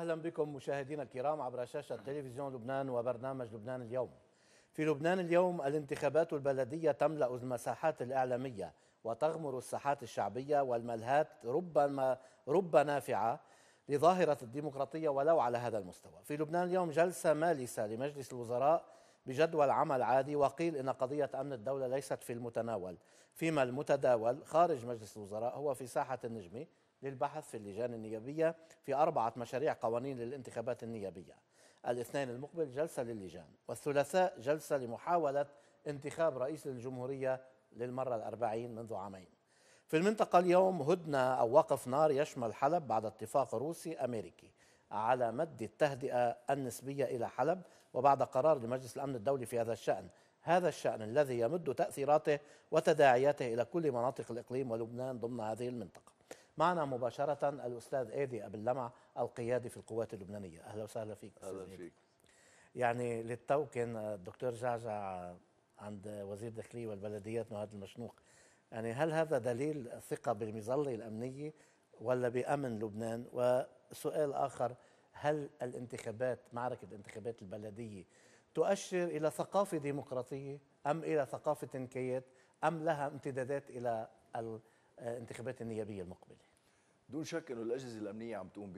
أهلا بكم مشاهدينا الكرام عبر شاشة تلفزيون لبنان وبرنامج لبنان اليوم في لبنان اليوم الانتخابات البلدية تملأ المساحات الإعلامية وتغمر الساحات الشعبية والملهات ربما رب نافعة لظاهرة الديمقراطية ولو على هذا المستوى في لبنان اليوم جلسة مالسة لمجلس الوزراء بجدول عمل عادي وقيل إن قضية أمن الدولة ليست في المتناول فيما المتداول خارج مجلس الوزراء هو في ساحة النجمة للبحث في اللجان النيابية في أربعة مشاريع قوانين للانتخابات النيابية الاثنين المقبل جلسة للجان والثلاثاء جلسة لمحاولة انتخاب رئيس الجمهورية للمرة الأربعين منذ عامين في المنطقة اليوم هدنة أو وقف نار يشمل حلب بعد اتفاق روسي أمريكي على مد التهدئة النسبية إلى حلب وبعد قرار لمجلس الأمن الدولي في هذا الشأن هذا الشأن الذي يمد تأثيراته وتداعياته إلى كل مناطق الإقليم ولبنان ضمن هذه المنطقة معنا مباشرة الأستاذ ايدي أبو اللمع القيادي في القوات اللبنانية أهلا وسهلا فيك أهلا فيك يعني للتو كان الدكتور جعجع عند وزير الداخلية والبلديات مهاد المشنوق يعني هل هذا دليل الثقة بالمظلة الأمنية ولا بأمن لبنان وسؤال آخر هل الانتخابات معركة الانتخابات البلدية تؤشر إلى ثقافة ديمقراطية أم إلى ثقافة تنكيات أم لها امتدادات إلى الانتخابات آه، النيابيه المقبله دون شك انه الاجهزه الامنيه عم تقوم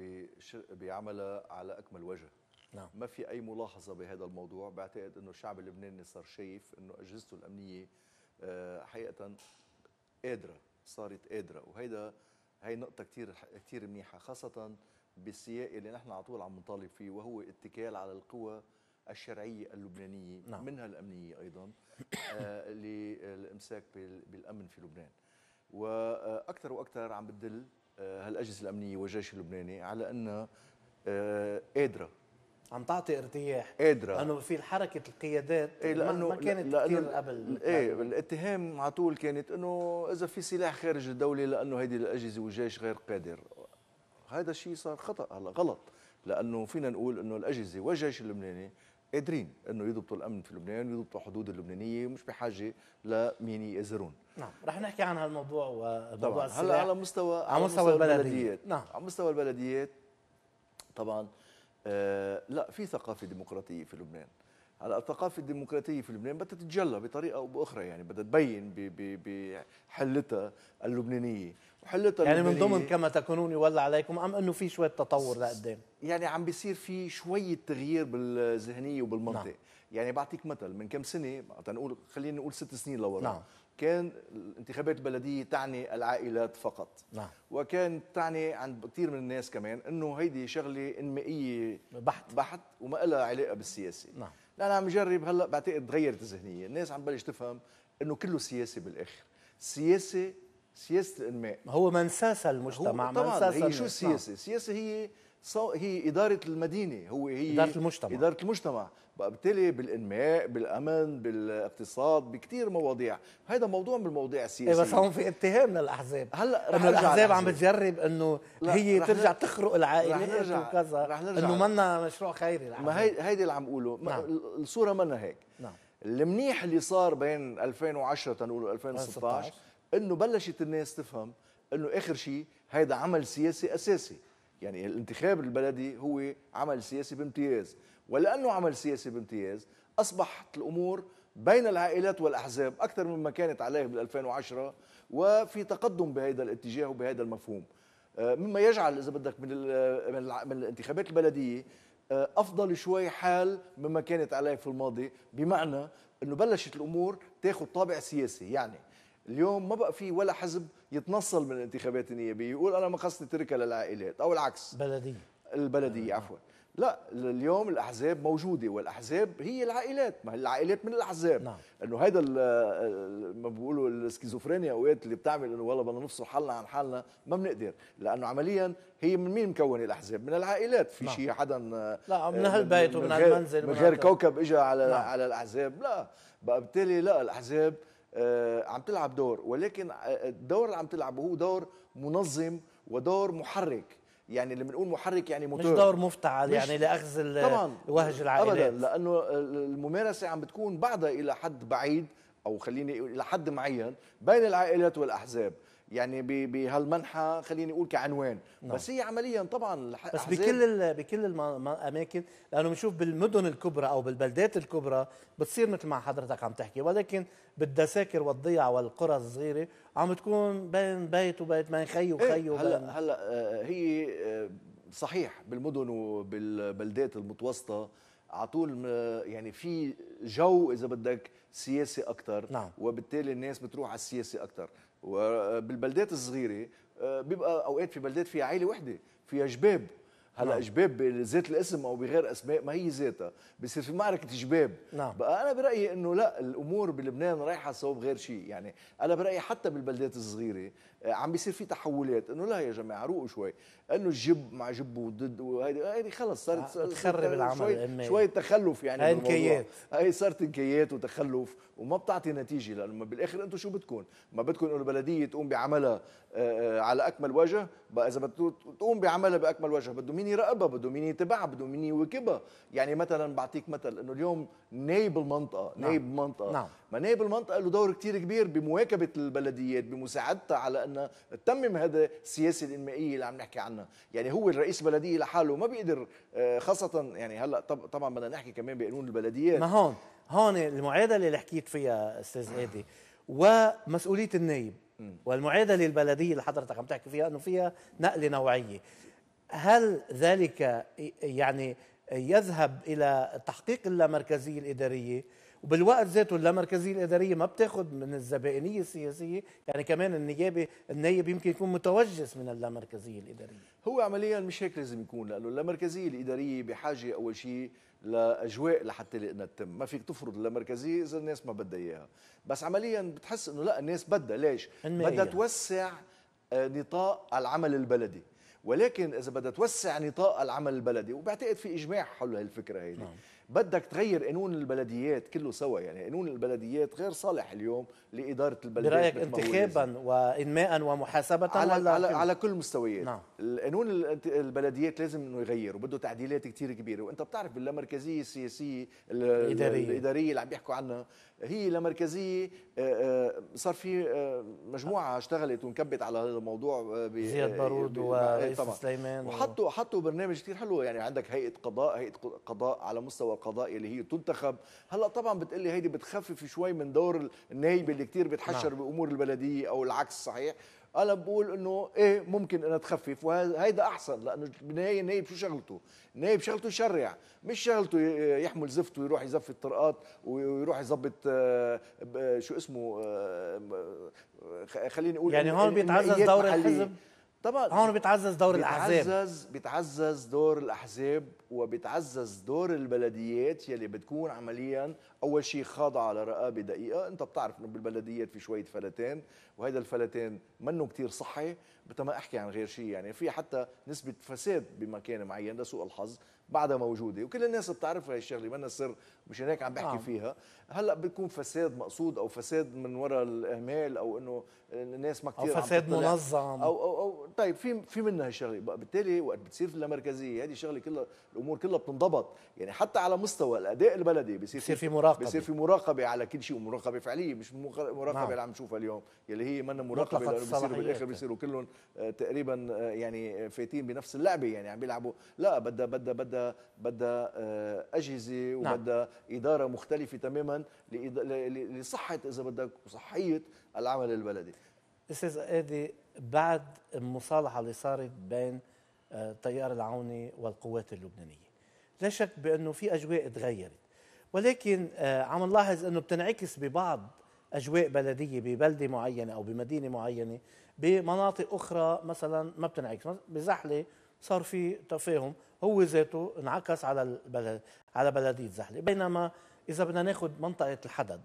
بعملها على اكمل وجه نعم. ما في اي ملاحظه بهذا الموضوع بعتقد انه الشعب اللبناني صار شايف انه اجهزته الامنيه آه، حقيقه قادره صارت قادره وهيدا هي نقطه كثير كثير منيحه خاصه بالسياق اللي نحن على طول عم نطالب فيه وهو اتكال على القوى الشرعيه اللبنانيه نعم. منها الامنيه ايضا آه، للامساك بالامن في لبنان واكثر واكثر عم بتدل آه، هالاجهزه الامنيه والجيش اللبناني على انها آه، قادره عم تعطي ارتياح قادره لانه في حركه القيادات إيه لأنه ما كانت كثير قبل ايه الاتهام على طول كانت انه اذا في سلاح خارج الدوله لانه هيدي الاجهزه والجيش غير قادر هذا الشيء صار خطا هلا غلط لانه فينا نقول انه الاجهزه والجيش اللبناني قادرين انه يضبطوا الامن في لبنان ويضبطوا حدود اللبنانيه ومش بحاجه لمين يزرون نعم رح نحكي عن هالموضوع وموضوع السلاح هلا على مستوى على مستوى البلديات. البلديات نعم على مستوى البلديات طبعا آه لا في ثقافه ديمقراطيه في لبنان على الثقافة الديمقراطية في لبنان بدها تتجلى بطريقة أو بأخرى يعني بدها تبين بحلتها اللبنانية وحلتها يعني من ضمن كما تكونون يولى عليكم أم أنه في شوية تطور لقدام يعني عم بيصير في شوية تغيير بالذهنية وبالمنطق نعم. يعني بعطيك مثل من كم سنة تنقول خلينا نقول ست سنين لورا نعم. كان الانتخابات البلدية تعني العائلات فقط نعم. وكان تعني عند كثير من الناس كمان أنه هيدي شغلة انمائية بحت بحت وما لها علاقة بالسياسة نعم لا انا عم جرب هلا بعتقد تغيرت الذهنيه الناس عم بلش تفهم انه كله سياسه بالاخر سياسه سياسه الانماء هو منساسه المجتمع هو طبعا هي شو السياسه السياسه هي هي اداره المدينه هو هي اداره المجتمع اداره المجتمع بالتالي بالانماء بالامن بالاقتصاد بكثير مواضيع هذا موضوع من المواضيع السياسيه إيه، بس هون في اتهام للاحزاب هلا انه الاحزاب عم بتجرب انه هي ترجع تخرق نرجع وكذا رح نرجع انه منا مشروع خيري ما هي هيدي اللي عم اقوله نعم. الصوره منا هيك نعم المنيح اللي صار بين 2010 تنقول 2016 انه بلشت الناس تفهم انه اخر شيء هيدا عمل سياسي اساسي يعني الانتخاب البلدي هو عمل سياسي بامتياز ولأنه عمل سياسي بامتياز أصبحت الأمور بين العائلات والأحزاب أكثر مما كانت عليه بال2010 وفي تقدم بهذا الاتجاه وبهذا المفهوم آه، مما يجعل إذا بدك من, من الانتخابات البلدية آه، أفضل شوي حال مما كانت عليه في الماضي بمعنى أنه بلشت الأمور تاخذ طابع سياسي يعني اليوم ما بقى في ولا حزب يتنصل من الانتخابات النيابيه يقول انا ما قصدي تركها للعائلات او العكس بلديه البلديه آه. عفوا لا اليوم الاحزاب موجوده والاحزاب هي العائلات ما هي العائلات من الاحزاب نعم. انه هذا ما بيقولوا السكيزوفرينيا اوقات اللي بتعمل انه والله بدنا نفصل حالنا عن حالنا ما بنقدر لانه عمليا هي من مين مكونه الاحزاب من العائلات في نعم. شيء حدا لا آه، من هالبيت ومن هالمنزل من غير كوكب اجى على نعم. على الاحزاب لا بقى بالتالي لا الاحزاب آه، عم تلعب دور ولكن الدور آه، اللي عم تلعبه هو دور منظم ودور محرك يعني اللي بنقول محرك يعني موتور مش دور مفتعل يعني لاخذ طبعا وهج العائلات ابدا لانه الممارسه عم بتكون بعدها الى حد بعيد او خليني الى حد معين بين العائلات والاحزاب يعني بهالمنحى خليني اقول كعنوان نعم. بس هي عمليا طبعا بس بكل بكل الاماكن لانه بنشوف بالمدن الكبرى او بالبلدات الكبرى بتصير مثل ما حضرتك عم تحكي ولكن بالدساكر والضيع والقرى الصغيره عم تكون بين بيت وبيت بين خي إيه، وخي إيه هلا هلا آه، هي آه، صحيح بالمدن وبالبلدات المتوسطه على طول آه، يعني في جو اذا بدك سياسي اكثر نعم. وبالتالي الناس بتروح على السياسي اكثر وبالبلدات الصغيره آه، بيبقى اوقات في بلدات فيها عائله وحده فيها جباب هلا نعم. جباب ذات الاسم او بغير اسماء ما هي ذاتها بصير في معركه جباب نعم. بقى انا برايي انه لا الامور بلبنان رايحه صوب غير شيء يعني انا برايي حتى بالبلدات الصغيره آه، عم بيصير في تحولات انه لا يا جماعه روقوا شوي انه الجب مع جب وضد وهيدي خلص صارت آه، تخرب العمل شوي, شوي تخلف يعني هاي انكيات هي صارت انكيات وتخلف وما بتعطي نتيجه لانه بالاخر انتم شو بدكم؟ ما بدكم انه البلديه تقوم بعملها آه، على اكمل وجه بقى اذا بده تقوم بعملها باكمل وجه بده مين يراقبها بده مين يتبعها بده مين يواكبها يعني مثلا بعطيك مثل انه اليوم نايب المنطقه نعم. نايب نعم. منطقه نعم. نائب بالمنطقه له دور كثير كبير بمواكبه البلديات بمساعدتها على ان تتمم هذا السياسه الانمائيه اللي عم نحكي عنها يعني هو الرئيس بلديه لحاله ما بيقدر آه، خاصه يعني هلا طبعا بدنا نحكي كمان بقانون البلديات ما هون هون المعادله اللي حكيت فيها استاذ هادي آه. ومسؤوليه النايب والمعادله البلديه اللي حضرتك عم تحكي فيها انه فيها نقله نوعيه هل ذلك يعني يذهب الى تحقيق اللامركزيه الاداريه وبالوقت ذاته اللامركزيه الاداريه ما بتاخذ من الزبائنيه السياسيه يعني كمان النيابه النائب يمكن يكون متوجس من اللامركزيه الاداريه هو عمليا مش هيك لازم يكون لانه اللامركزيه الاداريه بحاجه اول شيء لاجواء لحتى لانها تتم، ما فيك تفرض اللامركزيه اذا الناس ما بدها اياها، بس عمليا بتحس انه لا الناس بدها ليش؟ بدها توسع آه، نطاق العمل البلدي ولكن اذا بدها توسع نطاق العمل البلدي وبعتقد في اجماع حول هالفكره هيدي نعم. بدك تغير قانون البلديات كله سوا يعني قانون البلديات غير صالح اليوم لاداره البلديات برايك انتخابا وانماء ومحاسبه على ولا على, على كل المستويات نعم. القانون البلديات لازم انه يغير وبده تعديلات كثير كبيره وانت بتعرف باللامركزيه السياسيه الاداريه الاداريه اللي عم بيحكوا عنها هي لمركزيه آه، آه، صار في آه، مجموعه اشتغلت ونكبت على هذا الموضوع زياد بارود ورئيس إيه، سليمان وحطوا حطوا برنامج كثير حلو يعني عندك هيئه قضاء هيئه قضاء على مستوى القضاء اللي هي تنتخب هلا طبعا بتقلي هيدي بتخفف شوي من دور النايبه اللي كثير بتحشر نعم. بامور البلديه او العكس صحيح انا بقول انه ايه ممكن انها تخفف وهيدا احسن لانه بالنهايه النايب شو شغلته؟ النايب شغلته يشرع مش شغلته يحمل زفت ويروح يزفت طرقات ويروح يظبط آه، شو اسمه آه، خليني اقول يعني هون بيتعزز دور الحزب طبعا هون بيتعزز دور بيتعزز الاحزاب بيتعزز بيتعزز دور الاحزاب وبيتعزز دور البلديات يلي بتكون عمليا اول شيء خاضعه لرقابه دقيقه انت بتعرف انه بالبلديات في شويه فلتان وهذا الفلتان منه كتير صحي بتما ما احكي عن غير شيء يعني في حتى نسبه فساد بمكان معين لسوء الحظ بعدها موجوده وكل الناس بتعرف هاي الشغله ما سر مش هيك عم بحكي آه. فيها هلا بيكون فساد مقصود او فساد من وراء الاهمال او انه الناس ما كثير او فساد منظم أو, او او طيب في في منها هالشغله بالتالي وقت بتصير في اللامركزيه هذه الشغله كلها الامور كلها بتنضبط يعني حتى على مستوى الاداء البلدي بصير بصير في مراقبه بصير في مراقبه على كل شيء ومراقبه فعليه مش مراقبه نعم. اللي عم نشوفها اليوم يلي هي منا مراقبه لانه بيصيروا بالاخر بيصيروا كلهم آه، تقريبا آه، يعني فايتين بنفس اللعبه يعني عم بيلعبوا لا بدها بدها بدها بدها بدها آه، اجهزه وبدها نعم. اداره مختلفه تماما لصحه اذا بدك وصحيه العمل البلدي استاذ ادي بعد المصالحه اللي صارت بين تيار آه، العوني والقوات اللبنانيه لا شك بانه في اجواء تغيرت ولكن آه، عم نلاحظ انه بتنعكس ببعض اجواء بلديه ببلده معينه او بمدينه معينه بمناطق اخرى مثلا ما بتنعكس بزحله صار في تفاهم هو ذاته انعكس على البلد على بلديه زحله بينما اذا بدنا ناخذ منطقه الحدد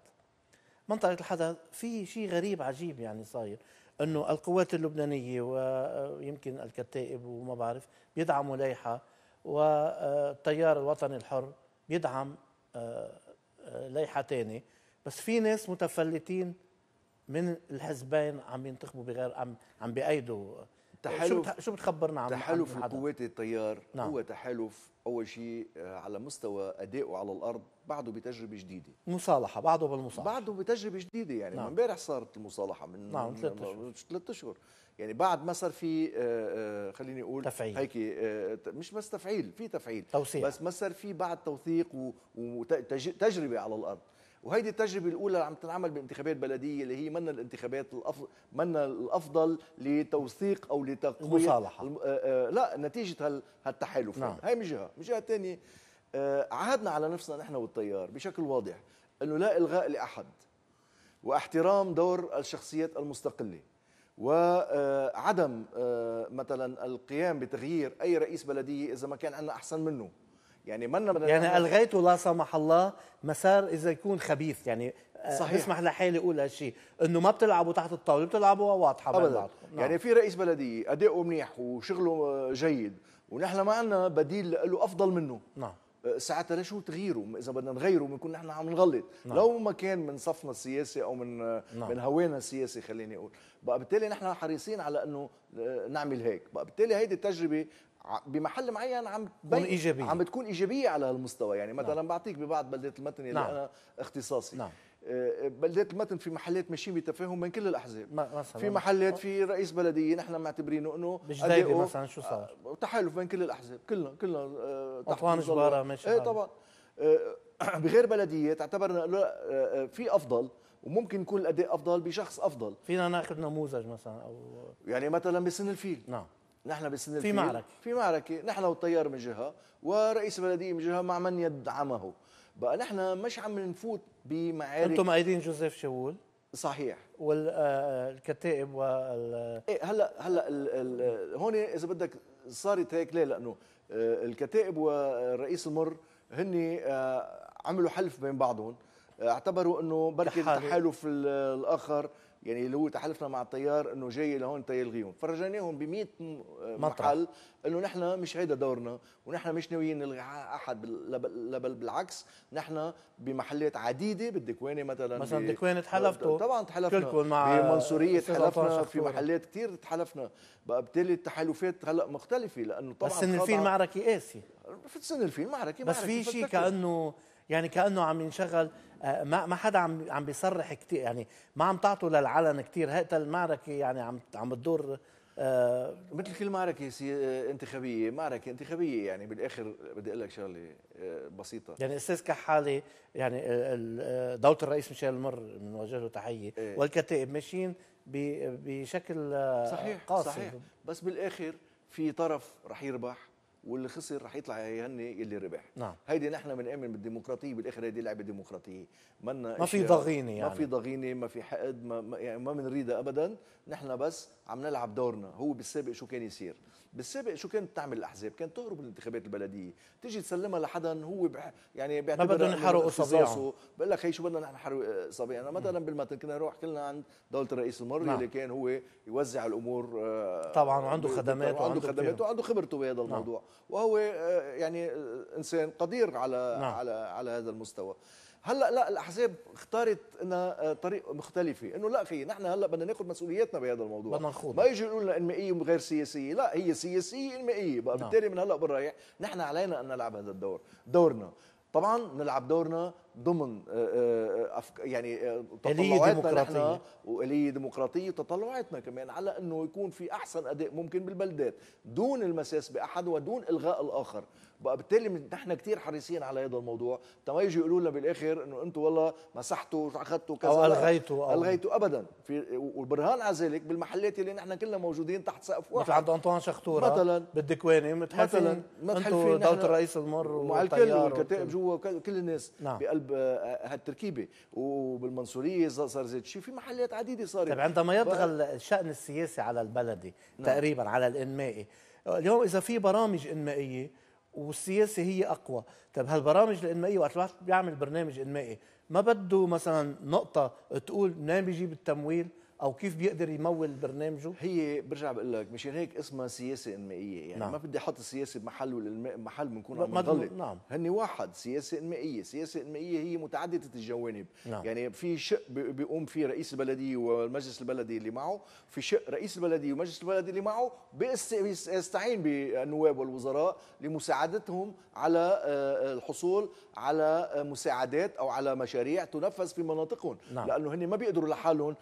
منطقه الحدد في شيء غريب عجيب يعني صاير انه القوات اللبنانيه ويمكن الكتائب وما بعرف بيدعموا ليحة والتيار الوطني الحر بيدعم آه، آه، ليحة ثانيه بس في ناس متفلتين من الحزبين عم ينتخبوا بغير عم عم بأيدوا تحالف شو بتخبرنا عن تحالف قوات التيار نعم. هو تحالف اول شيء آه، على مستوى ادائه على الارض بعده بتجربه جديده مصالحه بعده بالمصالحه بعده بتجربه جديده يعني نعم. من امبارح صارت المصالحه من نعم ثلاث اشهر يعني بعد ما صار في آه، آه، خليني اقول تفعيل هيك مش بس تفعيل في تفعيل توثيق بس ما صار في بعد توثيق وتجربه على الارض وهيدي التجربه الاولى عم تنعمل بانتخابات بلديه اللي هي من الانتخابات الافضل من الافضل لتوثيق او لتقويه المصالحه آه، آه، لا نتيجه هالتحالف نعم. هاي من جهه من جهه ثانيه آه، عهدنا على نفسنا نحن والتيار بشكل واضح انه لا الغاء لاحد واحترام دور الشخصيات المستقله وعدم مثلا القيام بتغيير اي رئيس بلديه اذا ما كان عندنا احسن منه يعني ما يعني الغيت لا سمح الله مسار اذا يكون خبيث يعني آه، صحيح اسمح لحالي اقول هالشيء انه ما بتلعبوا تحت الطاوله بتلعبوا واضحه ابدا نعم. يعني في رئيس بلديه اداؤه منيح وشغله جيد ونحن ما عندنا بديل له افضل منه نعم آه، ساعتها ليش هو تغييره اذا بدنا نغيره بنكون نحن عم نغلط نعم. لو ما كان من صفنا السياسي او من آه، نعم. من هوانا السياسي خليني اقول بقى بالتالي نحن حريصين على انه نعمل هيك بقى بالتالي هيدي التجربه بمحل معين عم تكون ايجابيه عم بتكون ايجابيه على هالمستوى يعني مثلا نعم. بعطيك ببعض بلدات المتن اللي نعم. انا اختصاصي نعم. آه، بلدات المتن في محلات ماشيين بتفاهم من كل الاحزاب مثلا في محلات في رئيس بلديه نحن معتبرينه انه بجديده مثلا شو صار؟ آه، تحالف بين كل الاحزاب كلنا كلنا اطوان آه، جباره ماشي ايه طبعا بغير بلديه تعتبرنا في افضل وممكن يكون الاداء افضل بشخص افضل فينا ناخذ نموذج مثلا او يعني مثلا بسن الفيل نعم نحن بسن في معركة في معركة نحن والتيار من جهة ورئيس البلدية من جهة مع من يدعمه بقى نحن مش عم نفوت بمعارك انتم مأيدين جوزيف شاول صحيح والكتائب آه، وال ايه هلا هلا هون اذا بدك صارت هيك ليه؟ لانه آه، الكتائب والرئيس المر هن آه، عملوا حلف بين بعضهم اعتبروا انه بركي التحالف الاخر يعني اللي هو تحالفنا مع التيار انه جاي لهون تيلغيهم فرجيناهم ب 100 محل انه نحن مش هيدا دورنا ونحن مش ناويين نلغي احد بل بالعكس نحن بمحلات عديده بالدكوانه مثلا مثلا دكوانه حلفتوا طبعا تحالفنا كلكم مع بمنصوريه تحالفنا في محلات كثير بقى بالتالي التحالفات هلا مختلفه لانه طبعا بس ان الفيل معركه قاسيه في سن الفيل معركه بس في شيء كانه يعني كانه عم ينشغل آه، ما ما حدا عم عم بيصرح كثير يعني ما عم تعطوا للعلن كثير هيدا المعركه يعني عم عم تدور آه مثل كل معركة آه، انتخابية معركة انتخابية يعني بالآخر بدي أقول لك شغلة آه، بسيطة يعني أستاذ كحالي يعني دولة الرئيس ميشيل مر بنوجه له تحية إيه؟ والكتائب ماشيين بشكل صحيح قاسي صحيح بس بالآخر في طرف رح يربح واللي خسر راح يطلع يهني اللي ربح نعم هيدي نحن بنامن بالديمقراطيه بالاخر هيدي لعبه ديمقراطيه منا ما في ضغينه يعني ما في ضغينه ما في حقد ما يعني ما بنريدها ابدا نحن بس عم نلعب دورنا هو بالسابق شو كان يصير بالسابق شو كانت تعمل الاحزاب؟ كانت تهرب من الانتخابات البلديه، تيجي تسلمها لحدا هو بح... يعني بيعتبر ما بدهم يحرقوا صبيعهم بقول لك هي شو بدنا نحن نحرق صبيعنا، مثلا بالمتن كنا نروح كلنا عند دوله الرئيس المري نعم. اللي كان هو يوزع الامور آه، طبعا وعنده خدمات وعنده خدمات وعنده خبرته بهذا نعم. الموضوع، وهو آه، يعني آه، انسان قدير على نعم. على على هذا المستوى. هلا لا الاحزاب اختارت انها آه، طريق مختلفه انه لا في نحن هلا بدنا ناخذ مسؤوليتنا بهذا الموضوع بدنا نخوض ما يجي يقولوا لنا انمائيه وغير سياسيه لا هي سياسيه انمائيه بقى نعم. بالتالي من هلا بالرايح نحن علينا ان نلعب هذا الدور دورنا طبعا نلعب دورنا ضمن آه، آه، يعني آه، تطلعاتنا نحن وآلية ديمقراطية تطلعاتنا كمان على أنه يكون في أحسن أداء ممكن بالبلدات دون المساس بأحد ودون إلغاء الآخر بقى بالتالي نحن كثير حريصين على هذا الموضوع تما يجي يقولوا لنا بالاخر انه انتم والله مسحتوا اخذتوا كذا او الغيتوا او الغيتوا ابدا في والبرهان على ذلك بالمحلات اللي نحن كلنا موجودين تحت سقف واحد مثل عند انطوان شختوره مثلا بالدكواني متحلفين مثلا متحالفين دوله الرئيس المر والطيار الكل والكتائب جوا كل الناس نعم. بقلب قلب هالتركيبه وبالمنصوريه صار زيت شيء في محلات عديده صار طيب عندما يطغى ف... الشان السياسي على البلدي نعم. تقريبا على الانمائي اليوم اذا في برامج انمائيه والسياسه هي اقوى طيب هالبرامج الانمائيه وقت الواحد بيعمل برنامج انمائي ما بده مثلا نقطه تقول منين بيجيب التمويل او كيف بيقدر يمول برنامجه هي برجع بقول لك مشان هيك اسمها سياسه انمائيه يعني نعم. ما بدي احط السياسه بمحل والانماء بمحل بنكون عم نغلط نعم. هن واحد سياسه انمائيه سياسه انمائيه هي متعدده الجوانب نعم. يعني في شق بيقوم فيه رئيس البلديه والمجلس البلدي اللي معه في شق رئيس البلديه والمجلس البلدي اللي معه بيستعين بالنواب والوزراء لمساعدتهم على آه، آه، الحصول على آه، مساعدات او على مشاريع تنفذ في مناطقهم نعم. لانه هن ما بيقدروا لحالهم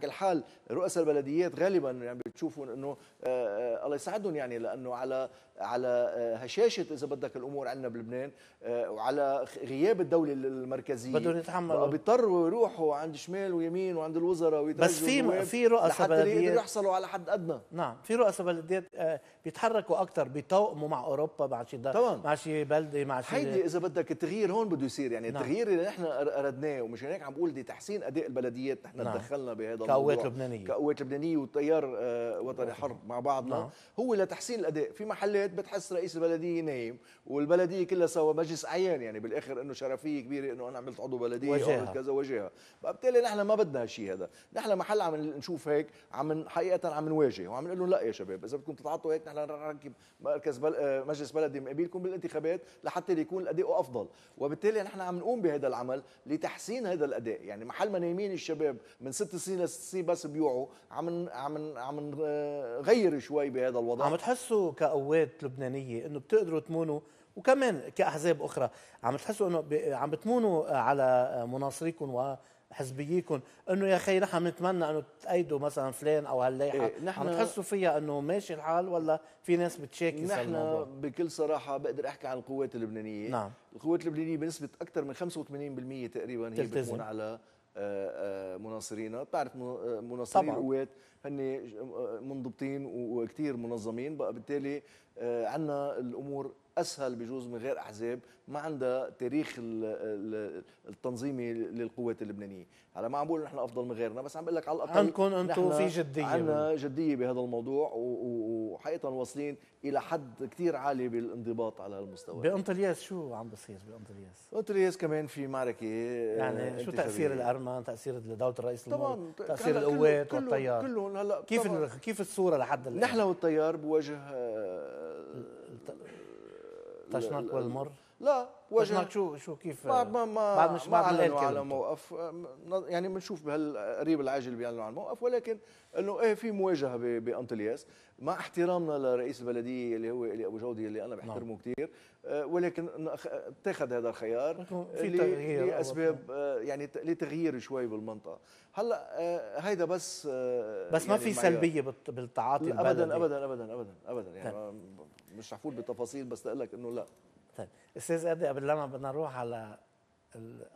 كل حال رؤساء البلديات غالبا يعني بتشوفوا انه آه، آه، الله يساعدهم يعني لانه على على آه، هشاشه اذا بدك الامور عندنا بلبنان وعلى غياب الدوله المركزيه بدهم يتحملوا بيضطروا يروحوا عند شمال ويمين وعند الوزراء ويترجوا بس في في رؤساء بلديات يحصلوا على حد ادنى نعم في رؤساء بلديات بيتحركوا اكثر بيتوأموا مع اوروبا مع شي طبعا مع شي بلده مع شي هيدي اذا بدك التغيير هون بده يصير يعني نعم. التغيير اللي نحن اردناه ومشان هيك عم بقول دي تحسين اداء البلديات نحن نعم. تدخلنا بهذا كقوات لبنانيه كقوات لبنانيه والتيار آه، وطني حر مع بعضنا نعم. هو لتحسين الاداء في محلات بتحس رئيس البلديه نايم والبلديه كلها سوا مجلس اعيان يعني بالاخر انه شرفيه كبيره انه انا عملت عضو بلديه وجهة. كذا وجهها فبالتالي نحن ما بدنا هالشيء هذا نحن محل عم نشوف هيك عم حقيقه عم نواجه وعم نقول لهم لا يا شباب اذا بدكم تتعاطوا هيك نحن رح نركب مركز بل... آه، مجلس بلدي مقابلكم بالانتخابات لحتى يكون الاداء افضل وبالتالي نحن عم نقوم بهذا العمل لتحسين هذا الاداء يعني محل ما نايمين الشباب من ست سنين لست ميسي بس بيوعوا عم عم عم نغير شوي بهذا الوضع عم تحسوا كقوات لبنانيه انه بتقدروا تمونوا وكمان كاحزاب اخرى عم تحسوا انه عم بتمونوا على مناصريكم و حزبيكم انه يا اخي نحن بنتمنى انه تأيدوا مثلا فلان او هاللائحه إيه نحن عم تحسوا فيها انه ماشي الحال ولا في ناس بتشاكي نحن بكل صراحه بقدر احكي عن القوات اللبنانيه نعم القوات اللبنانيه بنسبه اكثر من 85% تقريبا هي بتكون على آه، آه، مناصرينا بتعرف مناصري آه، القوات هن منضبطين وكثير منظمين بقى بالتالي عندنا الامور اسهل بجوز من غير احزاب ما عندها تاريخ التنظيمي للقوات اللبنانيه على ما عم بقول نحن افضل من غيرنا بس عم بقول لك على الاقل عندكم انتم في جديه عندنا جديه بهذا الموضوع وحقيقه واصلين الى حد كثير عالي بالانضباط على هالمستوى بانطلياس شو عم بصير بانطلياس؟ انطلياس كمان في معركه آه، يعني شو تاثير الارمن تاثير دوله الرئيس طبعا تاثير القوات والتيار كلهم هلا كيف كيف الصوره لحد الان؟ نحن والتيار بوجه آه، تشنق بالمر؟ لا وجه شو شو كيف ما ما ما بعد مش ما اعلنوا على موقف يعني بنشوف بهالقريب العاجل بيعلنوا عن الموقف ولكن انه ايه في مواجهه بانطلياس مع احترامنا لرئيس البلديه اللي هو اللي ابو جودي اللي انا بحترمه نعم. كثير آه، ولكن اتخذ هذا الخيار في تغيير لاسباب آه، يعني لتغيير شوي بالمنطقه هلا آه، هيدا بس بس يعني ما في سلبيه بالتعاطي ابدا ابدا ابدا ابدا ابدا يعني نعم. مش حفوت بتفاصيل بس لك انه لا طيب استاذ ادي قبل لما بدنا نروح على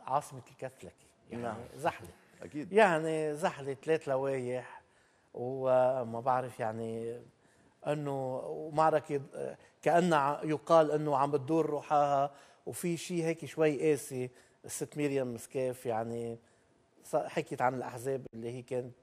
عاصمه الكتلكي يعني نعم. زحله اكيد يعني زحله ثلاث لوايح وما بعرف يعني انه معركه كانها يقال انه عم بتدور روحها وفي شيء هيك شوي قاسي الست مريم مسكاف يعني حكيت عن الاحزاب اللي هي كانت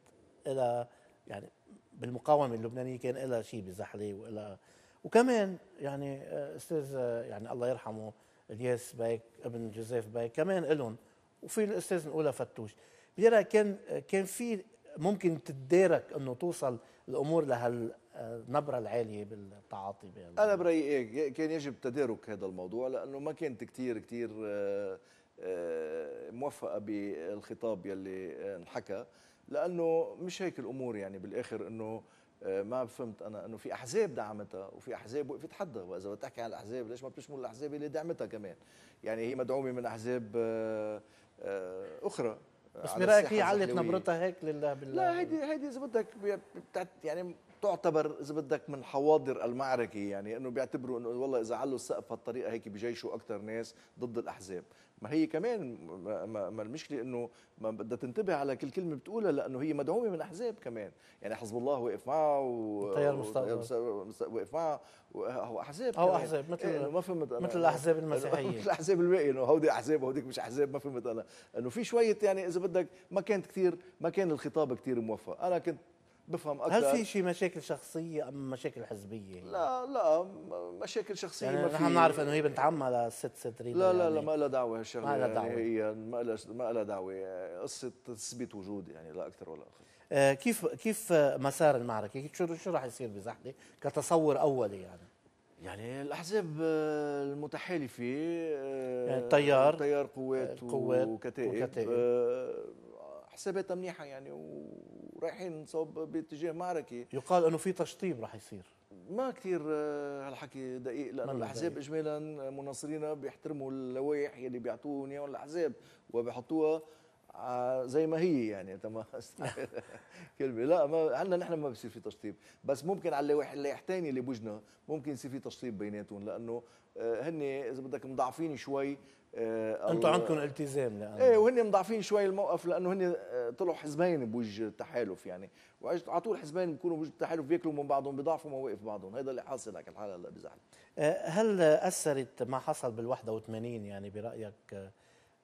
لها يعني بالمقاومه اللبنانيه كان لها شيء بزحله ولها وكمان يعني آه، استاذ آه، يعني الله يرحمه الياس بايك ابن جوزيف بايك كمان لهم وفي الاستاذ الاولى فتوش برايي كان آه، كان في ممكن تتدارك انه توصل الامور لهالنبره العاليه بالتعاطي انا برايي إيه كان يجب تدارك هذا الموضوع لانه ما كانت كثير كثير موفقه بالخطاب يلي انحكى لانه مش هيك الامور يعني بالاخر انه آه، ما فهمت انا انه في احزاب دعمتها وفي احزاب وقفت حدها واذا بتحكي عن الاحزاب ليش ما بتشمل الاحزاب اللي دعمتها كمان يعني هي مدعومه من احزاب آه، آه، اخرى بس برايك هي علت نبرتها هيك لله بالله لا هيدي هيدي اذا بدك يعني تعتبر اذا بدك من حواضر المعركه يعني انه بيعتبروا انه والله اذا علوا السقف بهالطريقه هيك بجيشوا اكثر ناس ضد الاحزاب ما هي كمان ما, ما المشكله انه ما بدها تنتبه على كل كلمه بتقولها لانه هي مدعومه من احزاب كمان يعني حزب الله واقف معه و تيار المستقبل واقف معه هو احزاب او احزاب مثل إيه ما فهمت أنا مثل الاحزاب المسيحيه مثل الاحزاب الباقيه انه هودي احزاب وهوديك مش احزاب ما فهمت انا انه في شويه يعني اذا بدك ما كانت كثير ما كان الخطاب كثير موفق انا كنت بفهم اكثر هل في شيء مشاكل شخصيه ام مشاكل حزبيه؟ لا لا مشاكل شخصيه يعني ما في نحن نعرف انه هي بنت عمها للست ست ريتا لا لا يعني لا ما لها دعوه هالشغله ما لها يعني، دعوه نهائيا ما لها ما لها دعوه قصه تثبيت وجود يعني لا اكثر ولا اقل آه كيف كيف مسار المعركه؟ شو شو راح يصير بزحله كتصور اولي يعني؟ يعني الاحزاب المتحالفه آه، يعني التيار تيار قوات, قوات وكتائب, وكتائب. آه، حساباتها منيحه يعني و رايحين صوب باتجاه معركه يقال انه في تشطيب راح يصير ما كثير آه، هالحكي دقيق لانه الاحزاب اجمالا آه، مناصرينا بيحترموا اللوائح يلي بيعطوهم اياهم الاحزاب وبيحطوها آه، زي ما هي يعني تمام كلمه لا ما عندنا نحن ما بصير في تشطيب بس ممكن على اللوائح اللائحتين اللي بوجنا ممكن يصير في تشطيب بيناتهم لانه هن اذا بدك مضعفين شوي آه، انتم عندكم التزام لأنه ايه وهن مضعفين شوي الموقف لانه هن آه، طلعوا حزبين بوجه التحالف يعني وعلى طول حزبين بيكونوا بوجه التحالف بياكلوا من بعضهم بيضعفوا مواقف بعضهم هذا اللي حاصل هيك الحاله هلا بزعل آه، هل اثرت ما حصل بال 81 يعني برايك آه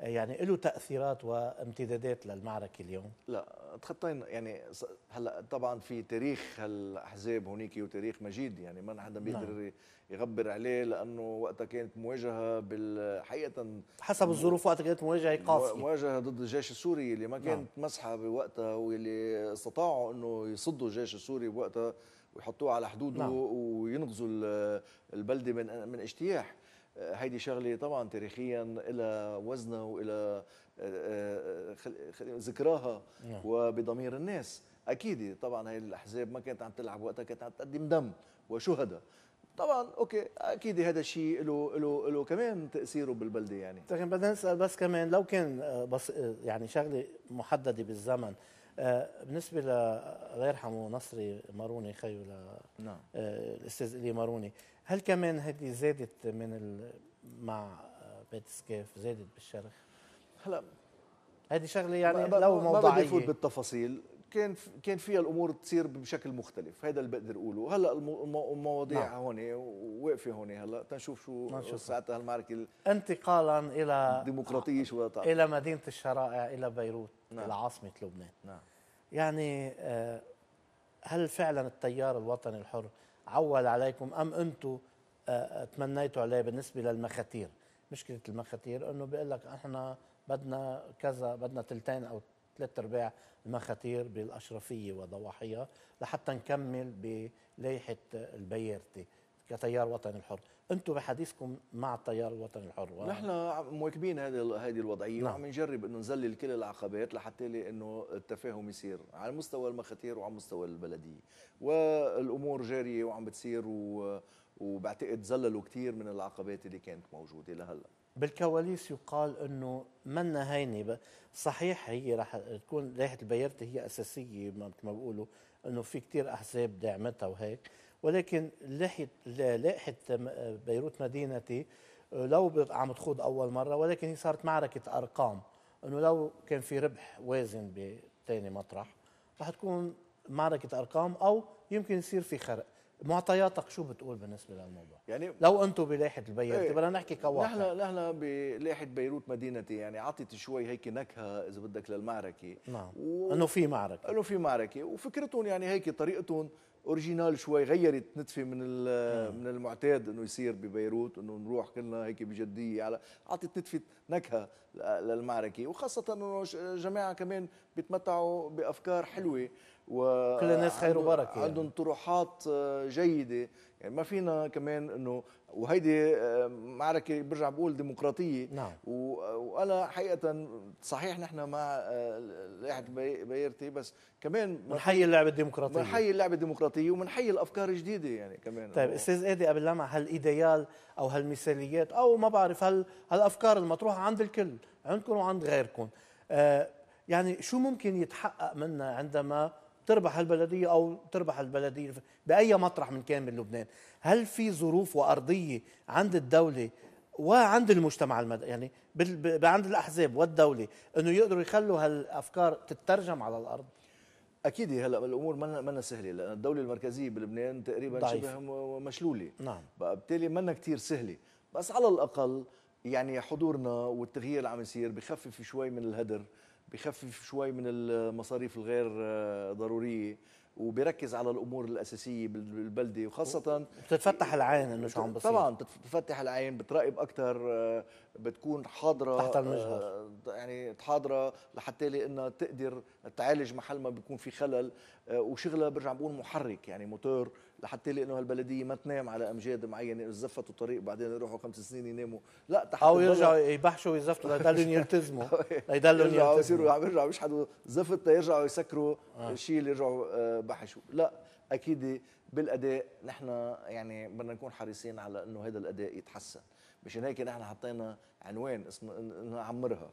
يعني له تاثيرات وامتدادات للمعركه اليوم لا تخطينا يعني هلا طبعا في تاريخ هالاحزاب هونيك وتاريخ مجيد يعني ما حدا نعم. بيقدر نعم. يغبر عليه لانه وقتها كانت مواجهه بالحقيقه حسب الظروف وقتها كانت مواجهه قاسيه مواجهه ضد الجيش السوري اللي ما كانت نعم. مسحه بوقتها واللي استطاعوا انه يصدوا الجيش السوري بوقتها ويحطوه على حدوده نعم. وينغزوا البلده من من اجتياح هيدي شغله طبعا تاريخيا لها وزنها والى آه، آه، ذكراها نعم. وبضمير الناس اكيد طبعا هي الاحزاب ما كانت عم تلعب وقتها كانت عم تقدم دم وشهداء طبعا اوكي اكيد هذا الشيء له له له كمان تاثيره بالبلده يعني لكن بدنا نسال بس كمان لو كان آه، بس يعني شغله محدده بالزمن بالنسبه لله يرحمه نصري ماروني خيو نعم الاستاذ الي ماروني هل كمان هذه زادت من مع بيت سكيف زادت بالشرخ هلا هذه شغله يعني ما لو موضوعيه ما بدي افوت بالتفاصيل كان كان فيها الامور تصير بشكل مختلف هذا اللي بقدر اقوله هلا المواضيع نعم. هون واقفه هون هلا تنشوف شو ساعتها المعركه انتقالا الى ديمقراطيه شو الى مدينه الشرائع الى بيروت نعم. الى عاصمه لبنان نعم. يعني آه، هل فعلا التيار الوطني الحر عول عليكم أم أنتم آه، آه، تمنيتوا عليه بالنسبة للمخاتير مشكلة المخاتير أنه بيقول لك إحنا بدنا كذا بدنا تلتين أو ثلاث ارباع المخاتير بالاشرفيه وضواحيها لحتى نكمل بلائحه البيارتي كتيار وطني الحر انتم بحديثكم مع التيار الوطني الحر و... نحن مواكبين هذه هذه الوضعيه نعم. وعم نجرب انه نذلل كل العقبات لحتى انه التفاهم يصير على مستوى المخاتير وعلى مستوى البلديه والامور جاريه وعم بتصير و... وبعتقد ذللوا كثير من العقبات اللي كانت موجوده لهلا بالكواليس يقال انه منا هينه صحيح هي رح تكون لائحه البيرتي هي اساسيه مثل ما بيقولوا انه في كثير احزاب دعمتها وهيك ولكن لائحه بيروت مدينتي لو عم تخوض اول مره ولكن هي صارت معركه ارقام انه لو كان في ربح وازن بثاني مطرح رح تكون معركه ارقام او يمكن يصير في خرق معطياتك شو بتقول بالنسبه للموضوع يعني لو انتم بلائحه البيروت ايه بدنا نحكي كواقع نحن نحن بلائحه بيروت مدينتي يعني عطيت شوي هيك نكهه اذا بدك للمعركه نعم و... انه في معركه انه في معركه وفكرتهم يعني هيك طريقتهم اوريجينال شوي غيرت نتفه من من المعتاد انه يصير ببيروت انه نروح كلنا هيك بجديه على اعطت نتفه نكهه للمعركه وخاصه انه جماعه كمان بيتمتعوا بافكار حلوه و كل الناس خير وبركه يعني. عندهم طروحات آه، جيده يعني ما فينا كمان انه وهيدي آه، معركه برجع بقول ديمقراطيه نعم. وانا حقيقه صحيح نحن مع لائحه بيرتي بس كمان بنحيي اللعبه الديمقراطيه بنحيي اللعبه الديمقراطيه وبنحيي الافكار الجديده يعني كمان طيب استاذ ادي قبل لمع هالايديال او هالمثاليات او ما بعرف هال هالافكار المطروحه عند الكل عندكم وعند غيركم آه يعني شو ممكن يتحقق منا عندما تربح البلديه او تربح البلديه باي مطرح من كان من لبنان هل في ظروف وارضيه عند الدوله وعند المجتمع المدني يعني عند الاحزاب والدوله انه يقدروا يخلوا هالافكار تترجم على الارض اكيد هلا الامور منا منا سهله لان الدوله المركزيه بلبنان تقريبا ضعيف. شبه مشلوله نعم بالتالي منا كثير سهله بس على الاقل يعني حضورنا والتغيير اللي عم يصير بخفف شوي من الهدر بخفف شوي من المصاريف الغير آه، ضروريه وبركز على الامور الاساسيه بالبلده وخاصه بتتفتح العين انه شو عم بصير طبعا بتتفتح العين بتراقب اكثر آه، بتكون حاضره تحت آه، المجهر يعني حاضره لحتى لانها تقدر تعالج محل ما بيكون في خلل وشغلها برجع بقول محرك يعني موتور لحتى لي انه هالبلديه ما تنام على امجاد معينه زفتوا الطريق بعدين يروحوا خمس سنين يناموا لا تحت او يرجعوا يبحشوا ويزفتوا ليضلوا يلتزموا ليضلوا يلتزموا يصيروا عم يرجعوا يشحدوا زفت ليرجعوا يسكروا آه. شيء اللي يرجعوا آه، بحشوا لا اكيد بالاداء نحن يعني بدنا نكون حريصين على انه هذا الاداء يتحسن مشان هيك نحن حطينا عنوان اسمه نعمرها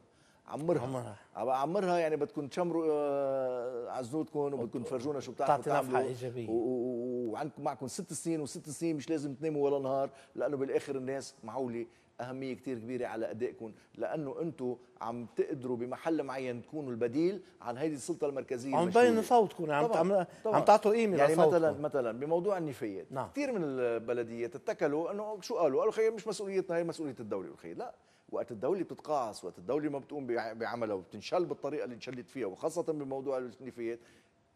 عمرها عمرها عمرها يعني بدكم تشمروا آه على وبدكم تفرجونا شو بتعرفوا تعملوا نفحه ايجابيه وعندكم معكم ست سنين وست سنين مش لازم تناموا ولا نهار لانه بالاخر الناس معولة اهميه كثير كبيره على ادائكم لانه انتم عم تقدروا بمحل معين تكونوا البديل عن هيدي السلطه المركزيه عم تبينوا صوتكم عم طبعاً. طبعاً. عم تعطوا قيمه يعني لصوتكم. مثلا مثلا بموضوع النفايات نعم. كثير من البلديات اتكلوا انه شو قالوا؟ قالوا خير مش مسؤوليتنا هي مسؤوليه الدوله والخير لا وقت الدوله بتتقاعس وقت الدوله ما بتقوم بعملها وبتنشل بالطريقه اللي انشلت فيها وخاصه بموضوع التنفيذ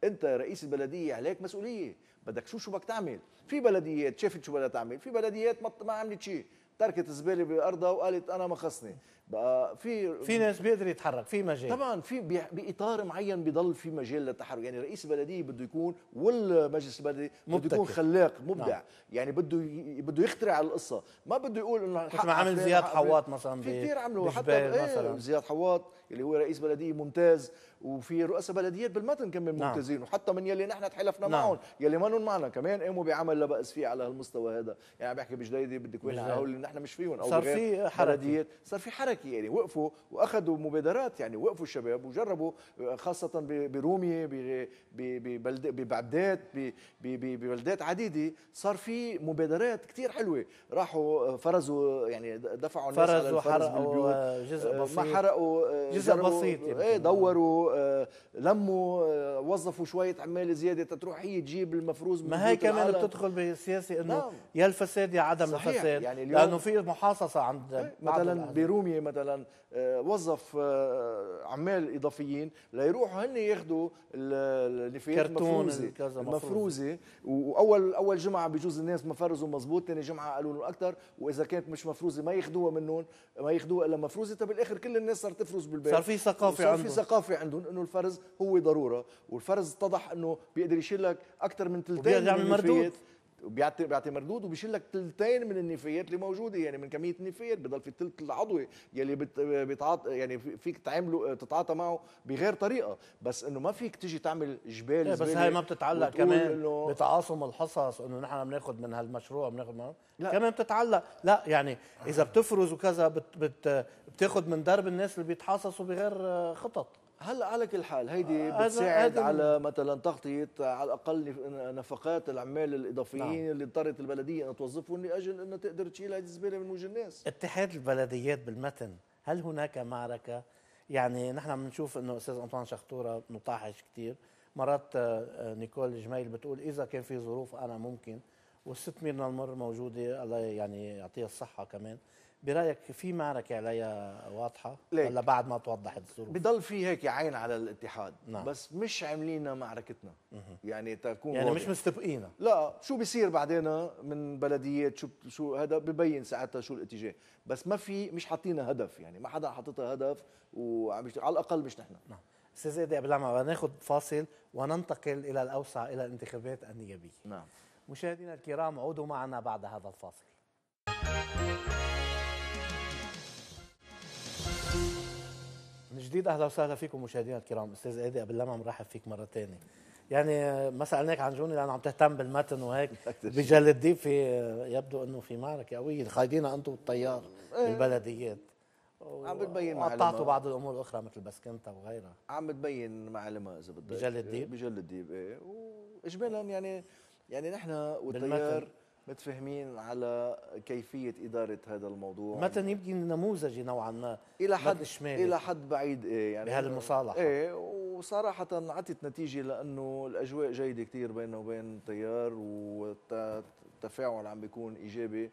انت رئيس البلديه عليك مسؤوليه بدك شو شو بدك تعمل في بلديات شافت شو بدها تعمل في بلديات ما عملت شيء تركت الزباله بارضها وقالت انا ما خصني بقى في في ناس بيقدر يتحرك في مجال طبعا في باطار معين بيضل في مجال للتحرك يعني رئيس البلديه بده يكون والمجلس البلدي بده يكون خلاق مبدع نعم. يعني بده بده يخترع القصه ما بده يقول انه مثل ما عمل زياد حواط مثلا في كثير عملوا حتى ايه زياد حواط اللي هو رئيس بلديه ممتاز وفي رؤساء بلديات بالمتن كمان نعم. ممتازين نعم. وحتى من يلي نحن تحلفنا نعم. معهم يلي ما معنا كمان قاموا بعمل لا باس فيه على هالمستوى هذا يعني عم بحكي بجديده بدك وين هول نحن مش فيهم او صار في حركه صار في حركه حكي يعني وقفوا واخذوا مبادرات يعني وقفوا الشباب وجربوا آه، خاصه بروميه ببعدات ببلدات عديده صار في مبادرات كثير حلوه راحوا آه، فرزوا يعني دفعوا الناس فرزوا على الفرز بالبيوت آه، جزء بسيط ما حرقوا جزء بسيط يعني ايه دوروا لموا وظفوا شويه عمال زياده تتروح هي تجيب المفروز ما هي كمان بتدخل بالسياسه انه نعم. يا الفساد يا عدم صحيح. الفساد يعني لانه في محاصصه عند إيه، مثلا بروميه مثلا آه، وظف آه، عمال اضافيين ليروحوا هن ياخذوا النفايات المفروزه المفروزه واول اول جمعه بجوز الناس ما فرزوا مزبوط ثاني جمعه قالوا له اكثر واذا كانت مش مفروزه ما ياخذوها منهم ما ياخذوها الا مفروزه بالاخر طيب كل الناس صارت تفرز بالبيت صار في ثقافه عندهم صار في ثقافه عندهم انه الفرز هو ضروره والفرز اتضح انه بيقدر يشيل لك اكثر من ثلثين من المردود بيعطي بيعطي مردود وبيشيل لك ثلثين من النفايات اللي موجوده يعني من كميه النفايات بضل في الثلث العضوي يلي بتعاط يعني فيك تعامله آه، تتعاطى معه بغير طريقه بس انه ما فيك تيجي تعمل جبال إيه، بس هاي ما بتتعلق كمان بتعاصم الحصص انه نحن بناخذ من هالمشروع بناخذ من لا. كمان بتتعلق لا يعني اذا بتفرز وكذا بت بت بتاخذ من درب الناس اللي بيتحاصصوا بغير آه، خطط هلا على كل حال هيدي آه، بتساعد على مثلا تغطيه على الاقل نفقات العمال الاضافيين نعم. اللي اضطرت البلديه انها توظفهم لاجل انها تقدر تشيل هيدي الزباله من وجه الناس اتحاد البلديات بالمتن هل هناك معركه يعني نحن بنشوف انه استاذ انطوان شخطوره مطاحش كثير مرات آه، آه، نيكول جميل بتقول اذا كان في ظروف انا ممكن والست ميرنا المر موجوده الله يعني يعطيها الصحه كمان برايك في معركه عليها واضحه ولا بعد ما توضحت الظروف بضل في هيك عين على الاتحاد نعم. بس مش عاملين معركتنا مه. يعني تكون يعني واضح. مش مستبقينا لا شو بيصير بعدين من بلديات شو شو هذا ببين ساعتها شو الاتجاه بس ما في مش حاطين هدف يعني ما حدا حاطط هدف وعم على الاقل مش نحن نعم استاذ ايدي قبل ما ناخذ فاصل وننتقل الى الاوسع الى الانتخابات النيابيه نعم مشاهدينا الكرام عودوا معنا بعد هذا الفاصل جديد اهلا وسهلا فيكم مشاهدينا الكرام استاذ ايدي قبل لما مرحب فيك مره ثانيه يعني ما سالناك عن جوني لانه عم تهتم بالمتن وهيك بجل الديب في يبدو انه في معركه قويه خايدينا انتم والطيار إيه. بالبلديات عم بتبين قطعتوا بعض الامور الاخرى مثل بسكنتا وغيرها عم بتبين معلمة اذا بدك بجل الديب بجل الديب ايه واجمالا يعني يعني نحن والتيار متفاهمين على كيفيه اداره هذا الموضوع متى يمكن نموذجي نوعا ما الى حد شمالي الى حد بعيد ايه يعني بهالمصالحه ايه وصراحه عطت نتيجه لانه الاجواء جيده كثير بيننا وبين التيار والتفاعل عم بيكون ايجابي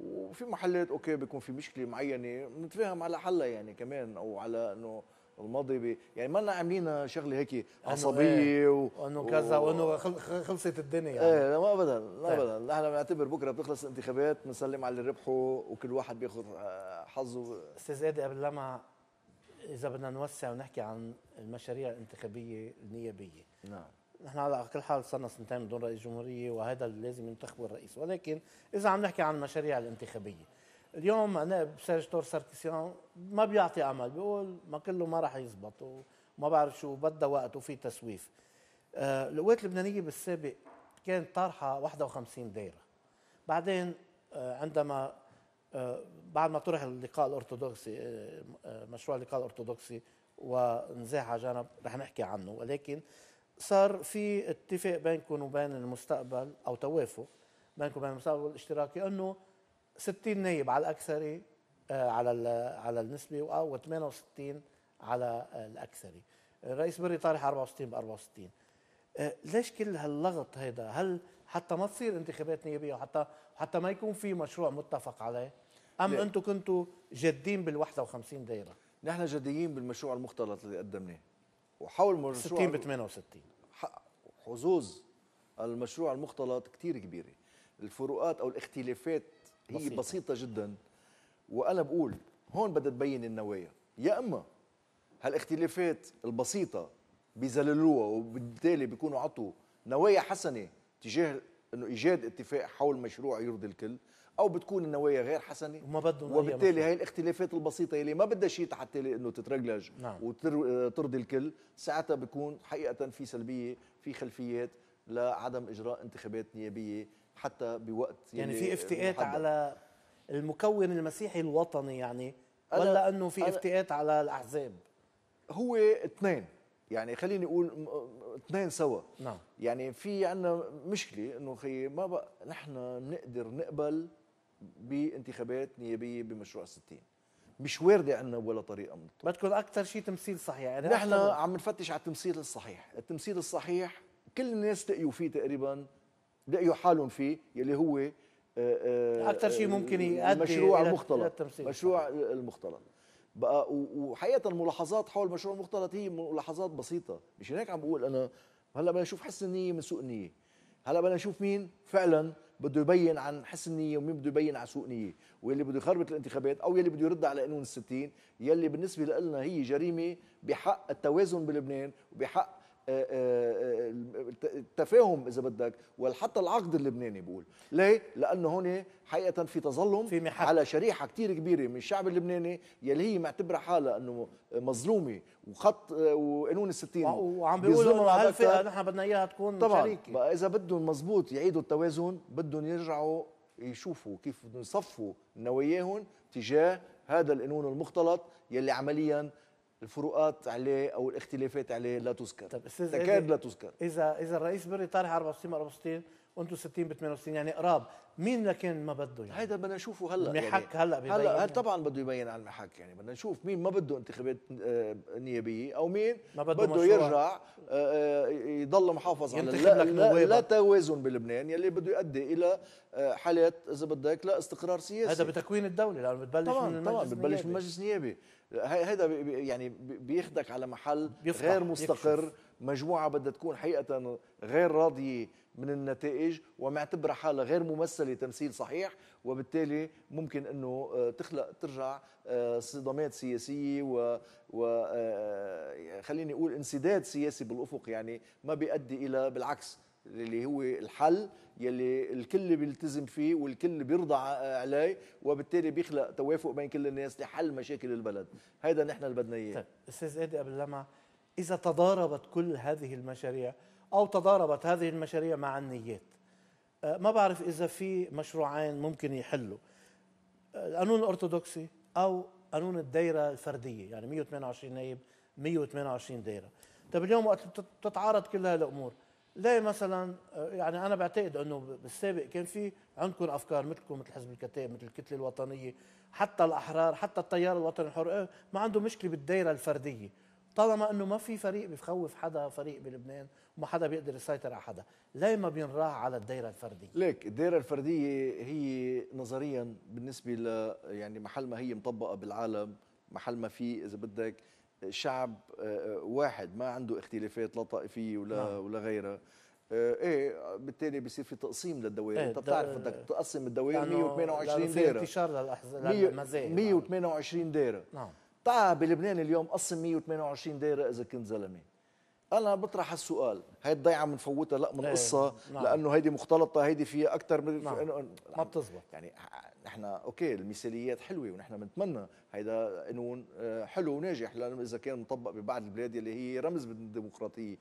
وفي محلات اوكي بيكون في مشكله معينه بنتفاهم على حلها يعني كمان او على انه الماضي بي يعني ما لنا عاملين شغله هيك عصبيه إيه، و... وانه كذا و... وانه خلصت الدنيا يعني. ايه ما ابدا ما إيه. ابدا نحن بنعتبر بكره بتخلص الانتخابات بنسلم على اللي ربحوا وكل واحد بياخذ آه، حظه استاذ ادي قبل لما اذا بدنا نوسع ونحكي عن المشاريع الانتخابيه النيابيه نعم نحن على كل حال صرنا سنتين بدون رئيس جمهوريه وهذا اللي لازم ينتخبوا الرئيس ولكن اذا عم نحكي عن المشاريع الانتخابيه اليوم انا سيرج تور ساركيسيان ما بيعطي امل بيقول ما كله ما راح يزبط وما بعرف شو بدها وقت وفي تسويف آه، القوات اللبنانيه بالسابق كانت طارحه 51 دايره بعدين آه، عندما آه، بعد ما طرح اللقاء الارثوذكسي مشروع اللقاء الارثوذكسي ونزاح على جنب رح نحكي عنه ولكن صار في اتفاق بينكم وبين المستقبل او توافق بينكم وبين المستقبل الاشتراكي انه 60 نائب على الاكثري آه، على على النسبه و 68 آه، على الاكثري الرئيس بري طارح 64 ب 64 آه، ليش كل هاللغط هيدا هل حتى ما تصير انتخابات نيابيه وحتى حتى ما يكون في مشروع متفق عليه ام انتم كنتوا جادين بال 51 دائره نحن جاديين بالمشروع المختلط اللي قدمناه وحول مشروع 60 ب 68 حظوظ المشروع المختلط كثير كبيره الفروقات او الاختلافات هي بسيطة. بسيطة جدا وأنا بقول هون بدها تبين النوايا يا إما هالاختلافات البسيطة بيزللوها وبالتالي بيكونوا عطوا نوايا حسنة تجاه انه ايجاد اتفاق حول مشروع يرضي الكل او بتكون النوايا غير حسنه وما بدهم وبالتالي هي الاختلافات البسيطه اللي ما بدها شيء حتى انه تترجلج نعم. وترضي الكل ساعتها بكون حقيقه في سلبيه في خلفيات لعدم اجراء انتخابات نيابيه حتى بوقت يعني في افتئات على المكون المسيحي الوطني يعني ولا انه في افتئات على الاحزاب هو اثنين يعني خليني اقول اثنين سوا نعم يعني في عندنا مشكله انه خي ما بقى نحن نقدر نقبل بانتخابات نيابيه بمشروع 60 مش وارده عندنا ولا طريقه من بدكم اكثر شيء تمثيل صحيح يعني نحن عم نفتش على التمثيل الصحيح التمثيل الصحيح كل الناس تقيوا فيه تقريبا لقيوا حالهم فيه يلي هو آه، اكثر شيء آه، ممكن يؤدي مشروع المختلط مشروع المختلط بقى وحقيقه الملاحظات حول مشروع المختلط هي ملاحظات بسيطه مشان هيك عم بقول انا هلا بدنا نشوف حسن النيه من سوء النيه هلا بدنا نشوف مين فعلا بده يبين عن حسن النيه ومين بده يبين عن سوء نيه واللي بده يخربط الانتخابات او يلي بده يرد على قانون الستين يلي بالنسبه لنا هي جريمه بحق التوازن بلبنان وبحق آه، آه، آه، التفاهم اذا بدك وحتى العقد اللبناني بقول ليه لانه هون حقيقه في تظلم في محب. على شريحه كتير كبيره من الشعب اللبناني يلي هي معتبره حالها انه مظلومه وخط وقانون الستين وعم بيقولوا انه هالفئه نحن بدنا اياها تكون طبعا شريكه بقى اذا بدهم مزبوط يعيدوا التوازن بدهم يرجعوا يشوفوا كيف بدهم يصفوا نواياهم تجاه هذا القانون المختلط يلي عمليا الفروقات عليه او الاختلافات عليه لا تذكر طب استاذ تكاد لا تذكر اذا اذا الرئيس بري طارح 64 64 وانتم 60 ب 68 يعني قراب مين لكن ما بده يعني هيدا بدنا نشوفه هلا المحك يعني هلا بيبين هلا هل يعني. طبعا بده يبين على المحك يعني بدنا نشوف مين ما بده انتخابات آه، نيابيه او مين ما بده, بده يرجع آه، آه، يضل محافظ على لا, لا, لا توازن بلبنان يلي بده يؤدي الى حالات اذا بدك لا استقرار سياسي هذا بتكوين الدوله لانه بتبلش طبعا من طبعا بتبلش من مجلس نيابي هذا يعني بياخذك على محل غير مستقر يكشف. مجموعه بدها تكون حقيقه غير راضيه من النتائج ومعتبرة حالة غير ممثلة تمثيل صحيح وبالتالي ممكن أنه آه، تخلق ترجع آه، صدامات سياسية و, و آه، يعني خليني أقول انسداد سياسي بالأفق يعني ما بيؤدي إلى بالعكس اللي هو الحل يلي الكل بيلتزم فيه والكل بيرضى عليه وبالتالي بيخلق توافق بين كل الناس لحل مشاكل البلد هذا نحن اللي بدنا اياه طيب استاذ ادي قبل لما اذا تضاربت كل هذه المشاريع أو تضاربت هذه المشاريع مع النيات أه، ما بعرف إذا في مشروعين ممكن يحلوا القانون أه، الأرثوذكسي أو قانون الدائرة الفردية يعني 128 نائب 128 دائرة طيب اليوم وقت بتتعارض كل هالأمور ليه مثلا أه، يعني انا بعتقد انه بالسابق كان في عندكم افكار مثلكم مثل حزب الكتائب مثل الكتله الوطنيه حتى الاحرار حتى التيار الوطني الحر ما عنده مشكله بالدائره الفرديه طالما انه ما في فريق بخوف حدا فريق بلبنان وما حدا بيقدر يسيطر على حدا ليه ما بينراح على الدائره الفرديه ليك الدائره الفرديه هي نظريا بالنسبه ل يعني محل ما هي مطبقه بالعالم محل ما في اذا بدك شعب آه، واحد ما عنده اختلافات لا طائفيه ولا نعم. ولا غيرها آه، ايه بالتالي بصير في تقسيم للدوائر إيه انت بتعرف بدك تقسم الدوائر 128 دائره انتشار للاحزاب 128 دائره نعم تعال بلبنان اليوم قسم 128 دايره اذا كنت زلمه انا بطرح السؤال هاي الضيعه بنفوتها لا من إيه، قصه نعم. لانه هيدي مختلطه هيدي فيها اكثر من نعم. ما بتزبط يعني نحن اوكي المثاليات حلوه ونحن بنتمنى هيدا قانون آه، حلو وناجح لانه اذا كان مطبق ببعض البلاد اللي هي رمز بالديمقراطيه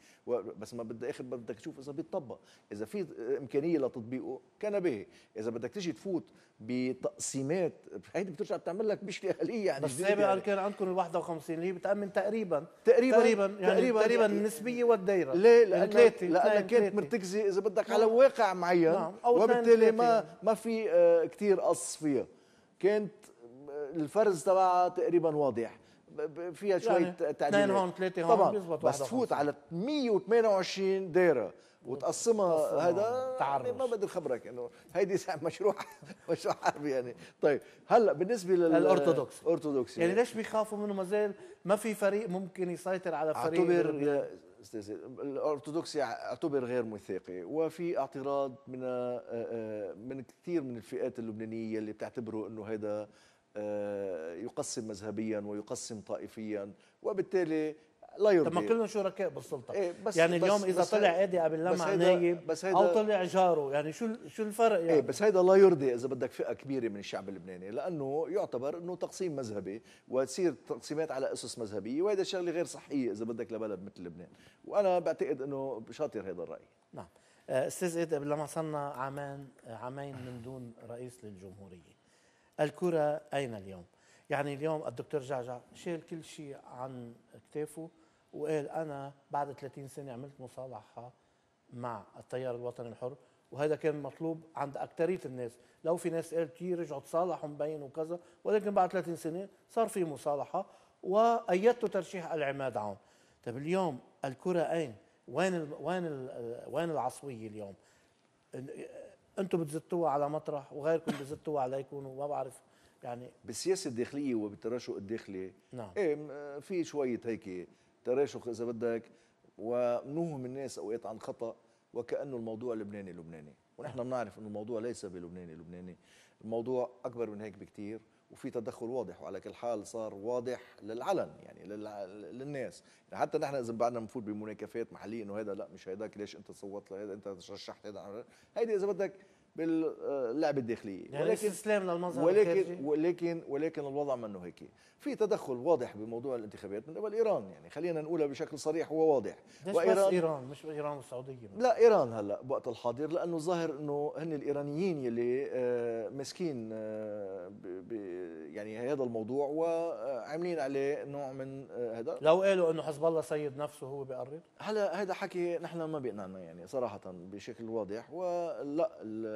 بس ما بدك اخر بدك تشوف اذا بيتطبق اذا في امكانيه لتطبيقه كان به اذا بدك تيجي تفوت بتقسيمات هيدي بترجع بتعمل لك مشكله اهليه يعني بس سابقا يعني. كان عندكم ال 51 اللي هي بتامن تقريبا تقريبا تقريبا يعني تقريبا, تقريبا يعني. النسبيه والدايره ليه لأن ثلاثه لانها كانت مرتكزه اذا بدك نعم. على واقع معين نعم. أو وبالتالي ما ما في آه، كثير قص فيها كانت الفرز تبعها تقريبا واضح فيها شوية يعني تعديلات هون ثلاثة هون طبعا بس تفوت على 128 دايرة وتقسمها هذا تعرف يعني ما بدي خبرك انه هيدي مشروع مشروع حربي يعني طيب هلا بالنسبه للارثوذكس الارثوذكس يعني, يعني ليش بيخافوا منه ما زال ما في فريق ممكن يسيطر على فريق اعتبر استاذ الارثوذكسي اعتبر غير موثقه وفي اعتراض من آه، آه، من كثير من الفئات اللبنانيه اللي بتعتبره انه هذا آه، يقسم مذهبيا ويقسم طائفيا وبالتالي لا يرضي طب ما كلهم شركاء بالسلطه إيه بس يعني بس اليوم اذا بس طلع ادي قبل لمع نايب بس او طلع جاره يعني شو شو الفرق يعني إيه بس هيدا لا يرضي اذا بدك فئه كبيره من الشعب اللبناني لانه يعتبر انه تقسيم مذهبي وتصير تقسيمات على اسس مذهبيه وهيدا شغله غير صحيه اذا بدك لبلد مثل لبنان وانا بعتقد انه شاطر هذا الراي نعم آه، استاذ ادي قبل لما صرنا عامين عامين من دون رئيس للجمهوريه الكرة أين اليوم؟ يعني اليوم الدكتور جعجع شال كل شيء عن كتافه وقال أنا بعد 30 سنة عملت مصالحة مع التيار الوطني الحر وهذا كان مطلوب عند أكترية الناس لو في ناس قالت كي رجعوا تصالحوا مبين وكذا ولكن بعد 30 سنة صار في مصالحة وأيدت ترشيح العماد عون طيب اليوم الكرة أين؟ وين الـ وين الـ وين العصوية اليوم؟ انتم بتزتوها على مطرح وغيركم بزتوها عليكم وما بعرف يعني بالسياسه الداخليه وبالتراشق الداخلي نعم ايه في شويه هيك تراشق اذا بدك ونوهم الناس اوقات عن خطا وكانه الموضوع لبناني لبناني ونحن بنعرف انه الموضوع ليس بلبناني لبناني الموضوع اكبر من هيك بكثير وفي تدخل واضح وعلى كل حال صار واضح للعلن يعني للناس يعني حتى نحن اذا بعدنا بنفوت بمناكفات محليه انه هذا لا مش هيداك ليش انت صوت لهذا انت رشحت هذا هيدي اذا بدك باللعبه الداخليه يعني ولكن استسلام للمظهر ولكن الخارجي. ولكن ولكن الوضع منه هيك في تدخل واضح بموضوع الانتخابات من قبل ايران يعني خلينا نقولها بشكل صريح وواضح وايران بس ايران مش ايران والسعوديه لا ايران هلا بوقت الحاضر لانه ظاهر انه هن الايرانيين يلي آه، ماسكين آه، يعني هذا الموضوع وعاملين عليه نوع من آه، هذا لو قالوا انه حزب الله سيد نفسه هو بيقرر هلا هذا حكي نحن ما بيقنعنا يعني صراحه بشكل واضح ولا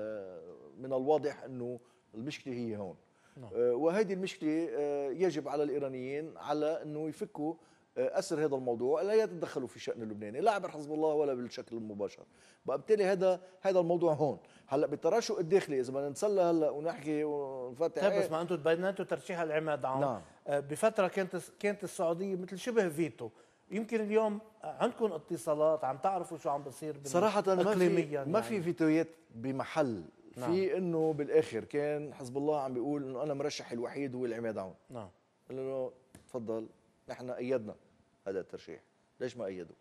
آه، من الواضح انه المشكله هي هون نعم. آه، وهذه المشكله آه، يجب على الايرانيين على انه يفكوا اسر هذا الموضوع لا يتدخلوا في شان اللبناني لا عبر حزب الله ولا بالشكل المباشر وبالتالي هذا هذا الموضوع هون هلا بالتراشق الداخلي اذا بدنا نتسلى هلا ونحكي ونفتح طيب إيه؟ بس ما انتم بدنا ترشيح العماد عون نعم. بفتره كانت كانت السعوديه مثل شبه فيتو يمكن اليوم عندكم اتصالات عم تعرفوا شو عم بصير صراحة ما في ما في يعني. فيتويات بمحل نعم. في انه بالاخر كان حزب الله عم بيقول انه انا مرشح الوحيد هو العماد عون نعم قال له تفضل نحن ايدنا هذا الترشيح ليش ما ايدوا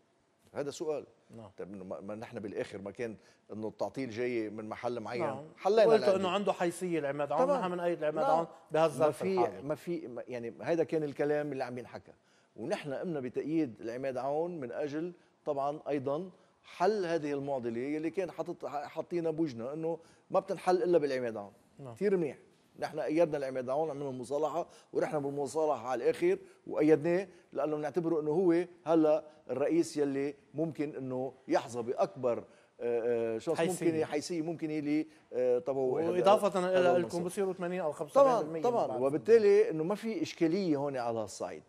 هذا سؤال نعم طيب ما نحن بالاخر ما كان انه التعطيل جاي من محل معين نعم. حلينا قلت انه عنده حيثيه العماد عون نحن بنأيد العماد نعم. عون بهالظرف ما في ما في يعني هذا كان الكلام اللي عم ينحكى ونحن قمنا بتأييد العماد عون من أجل طبعا أيضا حل هذه المعضلة اللي كان حاطط حاطينها بوجنا أنه ما بتنحل إلا بالعماد عون نعم. كثير منيح نحن ايدنا العماد عون عملنا مصالحه ورحنا بالمصالحه على الاخر وايدناه لانه بنعتبره انه هو هلا الرئيس يلي ممكن انه يحظى باكبر آه، آه، شخص ممكن حيثيه ممكن يلي آه، طب واضافه الى انكم 80 او 75% طبعا طبعا وبالتالي انه ما في اشكاليه هون على الصعيد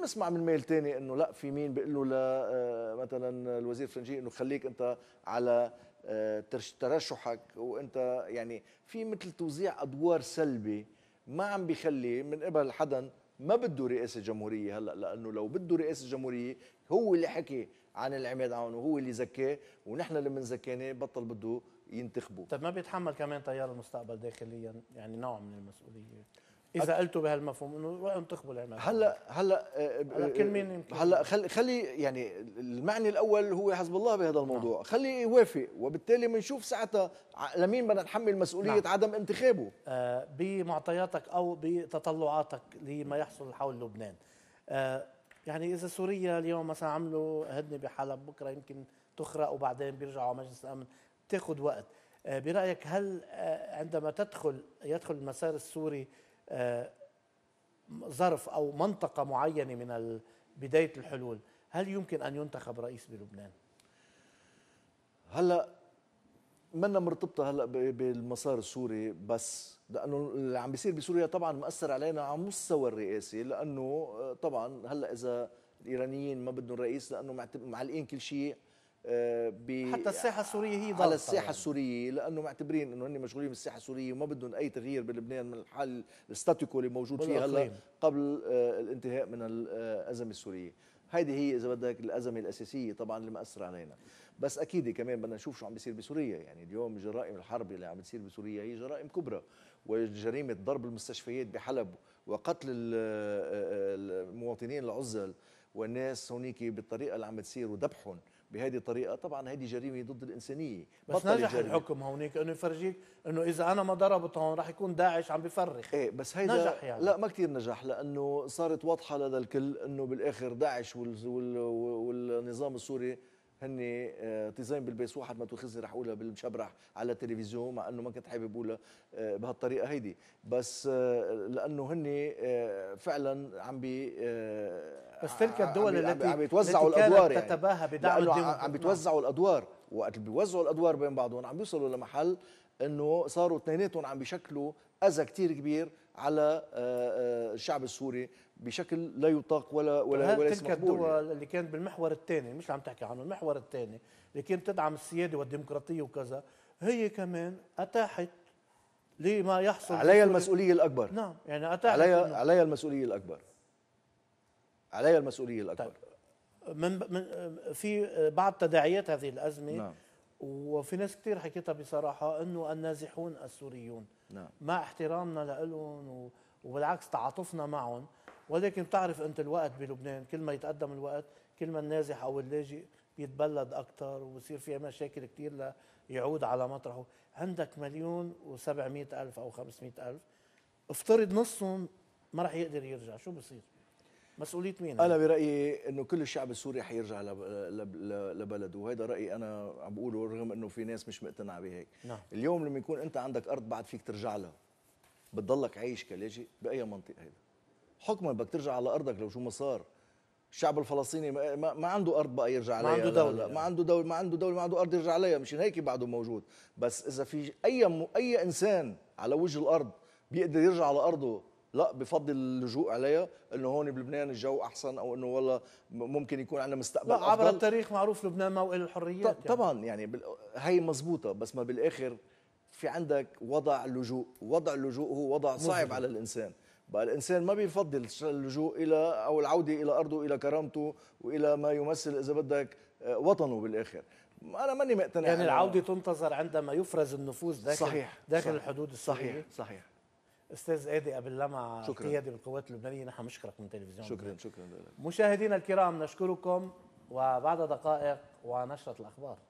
بنسمع من ميل تاني انه لا في مين بيقول له آه، مثلا الوزير الفرنجي انه خليك انت على آه، ترشحك وانت يعني في مثل توزيع ادوار سلبي ما عم بيخلي من قبل حدا ما بده رئاسه جمهوريه هلا لانه لو بده رئاسه جمهوريه هو اللي حكي عن العماد عون وهو اللي زكاه ونحن اللي بنزكيناه بطل بده ينتخبوا طيب ما بيتحمل كمان تيار المستقبل داخليا يعني نوع من المسؤوليه اذا قلتوا بهالمفهوم انه انتخبوا العماد هلا هلا هلا آه، كل آه، مين يمكن هلا خلي خلي يعني المعني الاول هو حزب الله بهذا الموضوع نعم. خليه يوافق وبالتالي بنشوف ساعتها لمين بدنا نحمل مسؤوليه نعم. عدم انتخابه آه بمعطياتك او بتطلعاتك لما يحصل حول لبنان آه يعني اذا سوريا اليوم مثلا عملوا هدنه بحلب بكره يمكن تخرق وبعدين بيرجعوا مجلس الامن تاخذ وقت آه برايك هل آه عندما تدخل يدخل المسار السوري آه، ظرف أو منطقة معينة من بداية الحلول هل يمكن أن ينتخب رئيس بلبنان؟ هلا منا مرتبطه هلا بالمسار السوري بس لانه اللي عم بيصير بسوريا طبعا مأثر علينا على المستوى الرئاسي لانه آه، طبعا هلا اذا الايرانيين ما بدهم رئيس لانه معلقين كل شيء حتى الساحه السوريه هي ضغط على الساحه يعني. السوريه لانه معتبرين انه هن مشغولين بالساحه السوريه وما بدهم اي تغيير بلبنان من الحال الستاتيكو اللي موجود فيه هلا قبل آه، الانتهاء من آه، الازمه السوريه هيدي هي اذا بدك الازمه الاساسيه طبعا اللي مأثرة علينا بس اكيد كمان بدنا نشوف شو عم بيصير بسوريا يعني اليوم جرائم الحرب اللي عم بتصير بسوريا هي جرائم كبرى وجريمه ضرب المستشفيات بحلب وقتل آه، المواطنين العزل والناس هونيك بالطريقه اللي عم بتصير وذبحهم بهذه الطريقه طبعا هذه جريمه ضد الانسانيه بس نجح الجريمة. الحكم هونيك انه يفرجيك انه اذا انا ما ضربت هون راح يكون داعش عم بفرخ ايه بس هيدا نجح يعني لا ما كثير نجح لانه صارت واضحه لدى الكل انه بالاخر داعش والنظام السوري هني آه، تزاين بالبيس واحد ما تخزي رح اقولها بالمشبرح على التلفزيون مع انه ما كنت حابب اقولها آه، بهالطريقه هيدي بس آه، لانه هن فعلا عم بي بس تلك الدول التي عم بيتوزعوا الادوار يعني تتباهى بدعم الديمقراطيه عم بيتوزعوا الادوار وقت بيوزعوا الادوار بين بعضهم عم بيوصلوا لمحل انه صاروا اثنيناتهم عم بيشكلوا اذى كثير كبير على آه، آه، الشعب السوري بشكل لا يطاق ولا ولا ولا تلك الدول يعني. اللي كانت بالمحور الثاني مش عم تحكي عنه المحور الثاني اللي كانت تدعم السياده والديمقراطيه وكذا هي كمان اتاحت لما يحصل علي المسؤوليه الاكبر نعم يعني اتاحت علي علي المسؤوليه الاكبر علي المسؤوليه الاكبر طيب. من, من في بعض تداعيات هذه الازمه نعم. وفي ناس كثير حكيتها بصراحه انه النازحون السوريون نعم. مع احترامنا لهم وبالعكس تعاطفنا معهم ولكن بتعرف انت الوقت بلبنان كل ما يتقدم الوقت كل ما النازح او اللاجئ بيتبلد اكثر وبصير فيها مشاكل كثير ليعود على مطرحه عندك مليون و700 الف او 500 الف افترض نصهم ما راح يقدر يرجع شو بصير مسؤوليه مين انا برايي انه كل الشعب السوري حيرجع لبلده وهذا رايي انا عم بقوله رغم انه في ناس مش مقتنعه بهيك نعم. اليوم لما يكون انت عندك ارض بعد فيك ترجع لها بتضلك عايش كلاجئ باي منطق هيدا حكما بدك ترجع على ارضك لو شو ما صار الشعب الفلسطيني ما, ما عنده ارض بقى يرجع عليها ما عنده دولة ما عنده دولة ما عنده دولة ما عنده ارض يرجع عليها مشان هيك بعده موجود بس اذا في اي اي انسان على وجه الارض بيقدر يرجع على ارضه لا بفضل اللجوء عليها انه هون بلبنان الجو احسن او انه والله ممكن يكون عندنا مستقبل لا عبر التاريخ معروف لبنان ما له الحريات يعني. طبعا يعني, هي مزبوطة بس ما بالاخر في عندك وضع اللجوء وضع اللجوء هو وضع صعب على الانسان بقى الانسان ما بيفضل اللجوء الى او العوده الى ارضه الى كرامته والى ما يمثل اذا بدك آه، وطنه بالاخر انا ماني مقتنع يعني العوده تنتظر عندما يفرز النفوذ داخل صحيح داخل صحيح الحدود السوريه صحيح صحيح استاذ ادي قبل لمع قيادي بالقوات اللبنانيه نحن بنشكرك من تلفزيون شكرا شكرا مشاهدينا الكرام نشكركم وبعد دقائق ونشره الاخبار